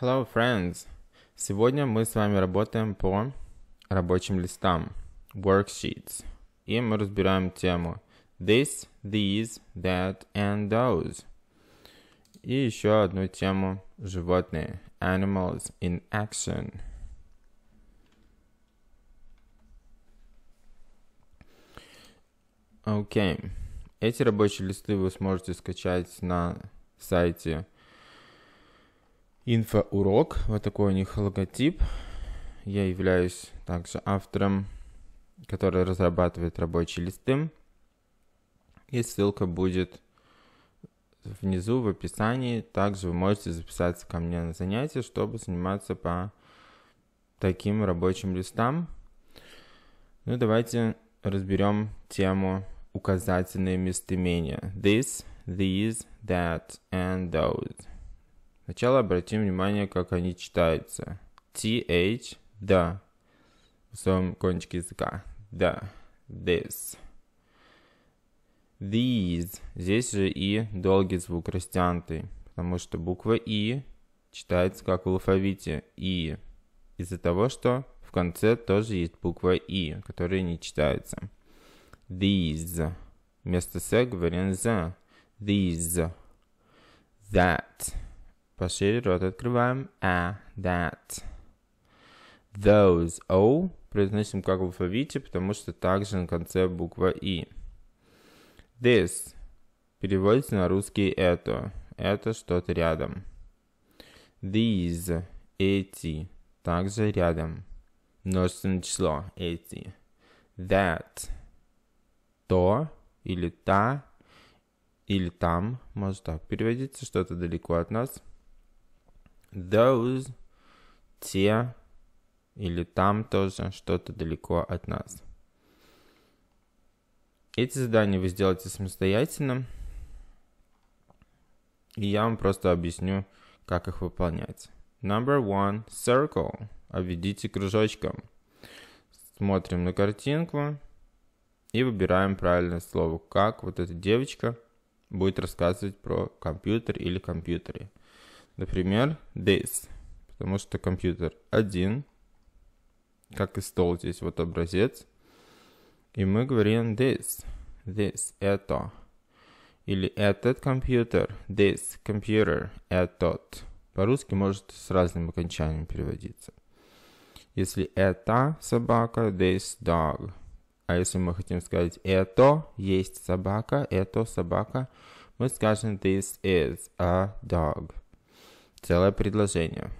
Hello, friends! Сегодня мы с вами работаем по рабочим листам, worksheets, и мы разбираем тему this, these, that and those. И еще одну тему животные, animals in action. Окей. Okay. Эти рабочие листы вы сможете скачать на сайте инфоурок. Вот такой у них логотип. Я являюсь также автором, который разрабатывает рабочие листы. И ссылка будет внизу в описании. Также вы можете записаться ко мне на занятия, чтобы заниматься по таким рабочим листам. Ну, давайте разберем тему указательные местоимения. This, these, that and those. Сначала обратим внимание, как они читаются. TH, да, в своем кончике языка. Да, this. These. Здесь же и долгий звук растянутый, потому что буква И читается как в алфавите И. Из-за того, что в конце тоже есть буква И, которая не читается. These. Вместо С говорим The. These. That. Пошире рот открываем. А, that. Those. O произносим как в алфавите, потому что также на конце буква И. This переводится на русский это. Это что-то рядом. These. Эти. Также рядом. Множественное число. Эти. That. То или та или там. Может так переводиться, что-то далеко от нас those, те, или там тоже что-то далеко от нас. Эти задания вы сделаете самостоятельно, и я вам просто объясню, как их выполнять. Number one, circle. Обведите кружочком. Смотрим на картинку и выбираем правильное слово, как вот эта девочка будет рассказывать про компьютер или компьютеры? Например, this, потому что компьютер один, как и стол здесь вот образец. И мы говорим this, this, это. Или этот компьютер, this computer, этот. По-русски может с разным окончанием переводиться. Если это собака, this dog. А если мы хотим сказать это есть собака, это собака, мы скажем this is a dog целое предложение.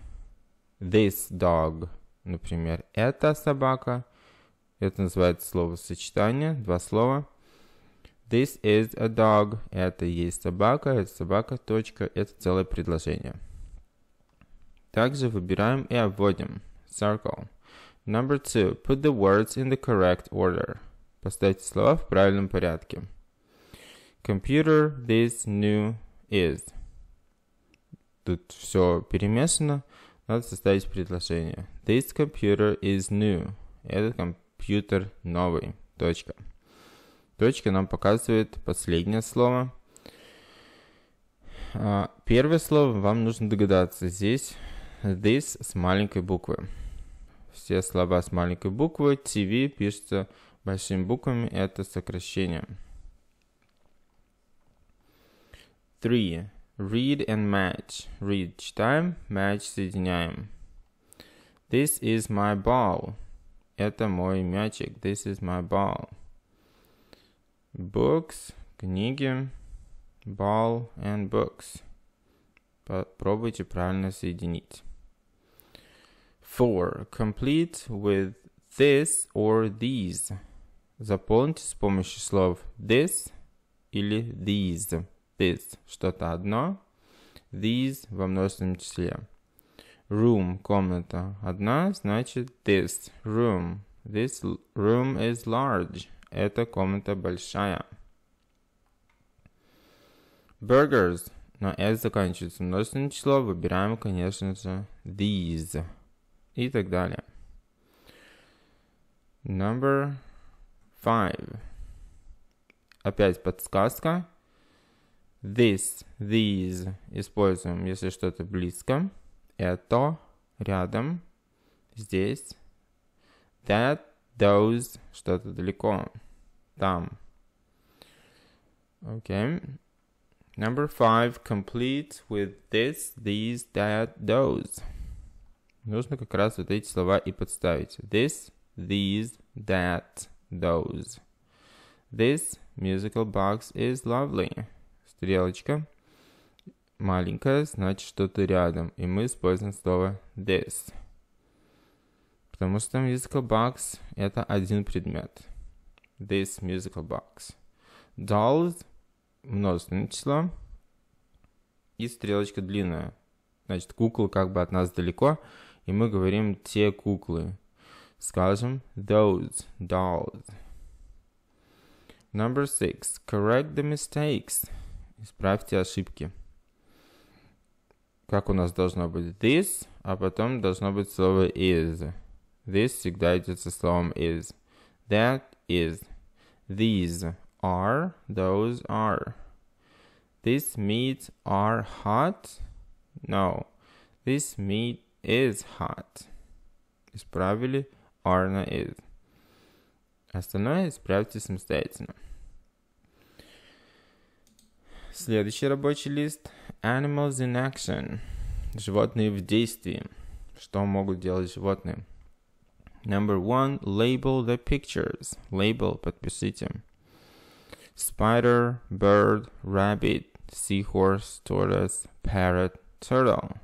This dog, например, это собака. Это называется словосочетание, два слова. This is a dog. Это есть собака, это собака, точка. Это целое предложение. Также выбираем и обводим. Circle. Number two. Put the words in the correct order. Поставьте слова в правильном порядке. Computer, this, new, is тут все перемешано, надо составить предложение. This computer is new. Этот компьютер новый. Точка. Точка нам показывает последнее слово. А, первое слово вам нужно догадаться. Здесь this с маленькой буквы. Все слова с маленькой буквы. TV пишется большими буквами. Это сокращение. Three. read and match. Read читаем, match соединяем. This is my ball. Это мой мячик. This is my ball. Books, книги, ball and books. Попробуйте правильно соединить. Four. Complete with this or these. Заполните с помощью слов this или these. this – что-то одно, these – во множественном числе. Room – комната одна, значит this – room. This room is large. Эта комната большая. Burgers. но S заканчивается множественное число. Выбираем, конечно же, these. И так далее. Number five. Опять подсказка. This, these используем, если что-то близко. Это, рядом, здесь. That, those, что-то далеко. Там. Okay. Number five, complete with this, these, that, those. Нужно как раз вот эти слова и подставить. This, these, that, those. This musical box is lovely. стрелочка маленькая, значит, что то рядом. И мы используем слово this. Потому что musical box — это один предмет. This musical box. Dolls — множественное число. И стрелочка длинная. Значит, куклы как бы от нас далеко. И мы говорим «те куклы». Скажем «those dolls». Number six. Correct the mistakes. Исправьте ошибки. Как у нас должно быть this, а потом должно быть слово is. This всегда идет со словом is. That is. These are. Those are. This meat are hot. No. This meat is hot. Исправили are на is. Остальное исправьте самостоятельно. Следующий рабочий лист. Animals in action. Животные в действии. Что могут делать животные? Number one. Label the pictures. Label. Подпишите. Spider, bird, rabbit, seahorse, tortoise, parrot, turtle.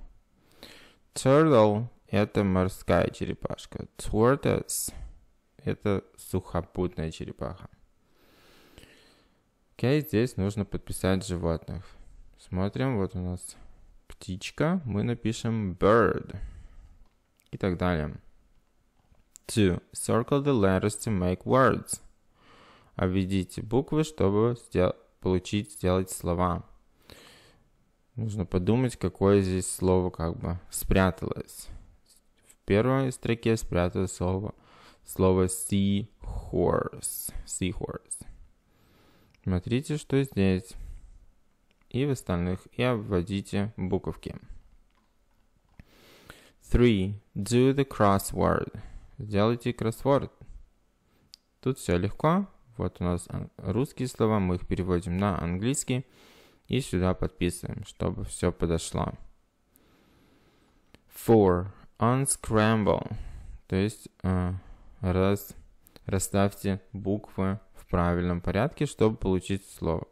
Turtle – это морская черепашка. Tortoise – это сухопутная черепаха. Окей, здесь нужно подписать животных. Смотрим, вот у нас птичка. Мы напишем bird. И так далее. Two. Circle the letters to make words. Обведите буквы, чтобы сдел получить, сделать слова. Нужно подумать, какое здесь слово как бы спряталось. В первой строке спряталось слово, слово seahorse. Seahorse. Смотрите, что здесь. И в остальных. И обводите буковки. Three. Do the crossword. Сделайте кроссворд. Тут все легко. Вот у нас русские слова, мы их переводим на английский и сюда подписываем, чтобы все подошло. Four. unscramble, то есть э, раз, расставьте буквы правильном порядке, чтобы получить слово.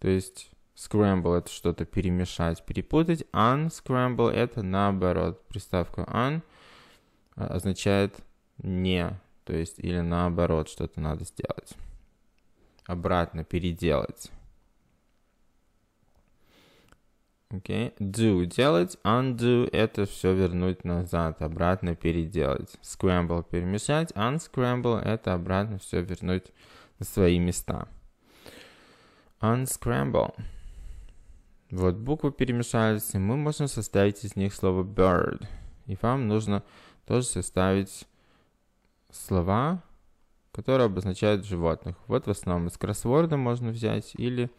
То есть scramble – это что-то перемешать, перепутать. Unscramble – это наоборот. Приставка un означает «не», то есть или наоборот что-то надо сделать. Обратно, переделать. Okay. Do – делать, undo – это все вернуть назад, обратно переделать. Scramble – перемешать, unscramble – это обратно все вернуть свои места. Unscramble. Вот буквы перемешались, и мы можем составить из них слово bird. И вам нужно тоже составить слова, которые обозначают животных. Вот в основном из кроссворда можно взять или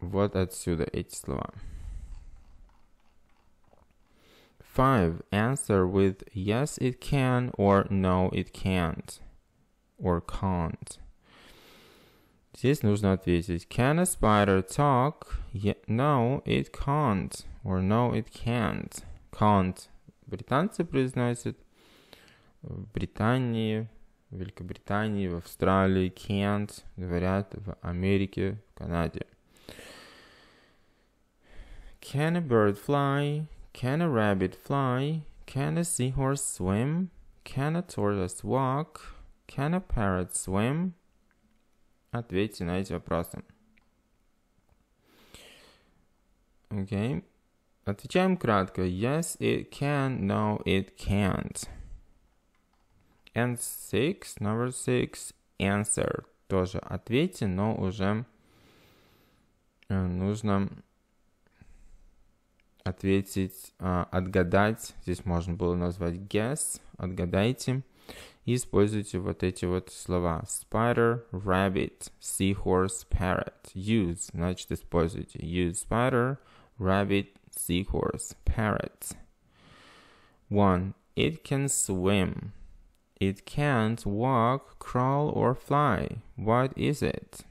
вот отсюда эти слова. Five. Answer with yes it can or no it can't or can't. Здесь нужно ответить Can a spider talk? Yeah, no, it can't. Or no, it can't. Can't. Британцы произносят в Британии, в Великобритании, в Австралии can't говорят в Америке, в Канаде. Can a bird fly? Can a rabbit fly? Can a seahorse swim? Can a tortoise walk? Can a parrot swim? Ответьте на эти вопросы. Окей. Okay. Отвечаем кратко. Yes, it can. No, it can't. And six, number six, answer. Тоже ответьте, но уже э, нужно ответить, а, отгадать. Здесь можно было назвать guess. Отгадайте и используйте вот эти вот слова. Spider, rabbit, seahorse, parrot. Use, значит, используйте. Use spider, rabbit, seahorse, parrot. One. It can swim. It can't walk, crawl or fly. What is it?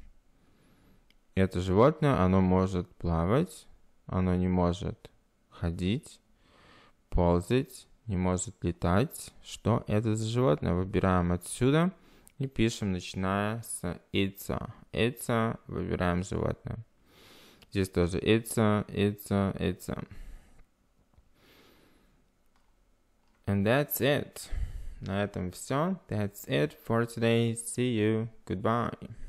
Это животное, оно может плавать, оно не может ходить, ползать, не может летать. Что это за животное? Выбираем отсюда и пишем, начиная с яйца, яйца, выбираем животное. Здесь тоже яйца, яйца, яйца. And that's it. На этом все. That's it for today. See you. Goodbye.